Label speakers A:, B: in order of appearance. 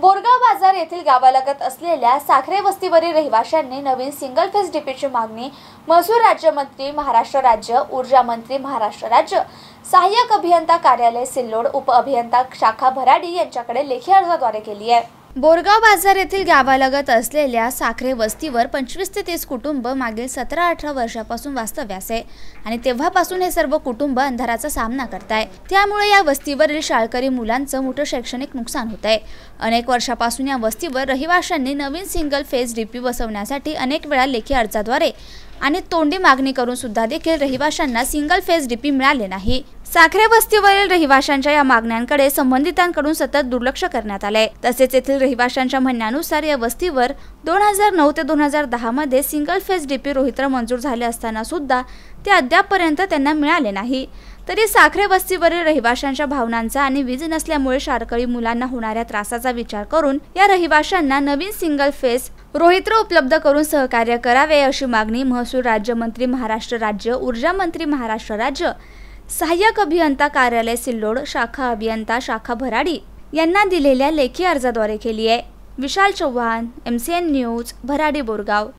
A: बोरगाव बाजार येथील गावालगत असलेल्या साखरे वस्तीवरील रहिवाशांनी नवीन सिंगल फेस डिपीची मागणी महसूल राज्यमंत्री महाराष्ट्र राज्य ऊर्जा मंत्री महाराष्ट्र राज्य सहाय्यक अभियंता कार्यालय सिल्लोड उपअभियंता शाखा भराडी यांच्याकडे लेखी अर्जाद्वारे केली आहे बोरगाव बाजार येथील गावालगत असलेल्या साखरे वस्तीवर पंचवीस ते तीस कुटुंब मागील सतरा अठरा वर्षापासून वास्तव्यास आहे आणि तेव्हापासून हे सर्व कुटुंब अंधाराचा सामना करत आहे त्यामुळे या वस्तीवरील शाळकरी मुलांचं मोठं शैक्षणिक नुकसान होत आहे अनेक वर्षापासून या वस्तीवर रहिवाशांनी नवीन सिंगल फेज डीपी बसवण्यासाठी अनेक वेळा लेखी अर्जाद्वारे आणि तोंडी मागणी करून सुद्धा देखील रहिवाशांना सिंगल फेज डीपी मिळाले नाही साखरे वस्तीवरील रहिवाशांच्या या मागण्यांकडे संबंधितांकडून सतत दुर्लक्ष करण्यात आले तसेच येथील रहिवाशांच्या म्हणण्यानुसार या वस्तीवर दोन हजार नऊ ते दोन हजार दहा मध्ये सिंगल फेज डीपी रोहित्र मंजूर झाले असताना सुद्धा ते अद्यापपर्यंत त्यांना मिळाले नाही तरी साखरे वस्तीवरील रहिवाशांच्या भावनांचा आणि वीज नसल्यामुळे शारकळी मुलांना होणाऱ्या त्रासाचा विचार करून या रहिवाशांना नवीन सिंगल फेज रोहित्र उपलब्ध करून सहकार्य करावे अशी मागणी महसूल राज्यमंत्री महाराष्ट्र राज्य ऊर्जा मंत्री महाराष्ट्र राज्य सहाय्यक अभियंता कार्यालय सिल्लोड शाखा अभियंता शाखा भराडी यांना दिलेल्या लेखी अर्जाद्वारे केली आहे Vishal Chavan M C N news Bharadi Borgaon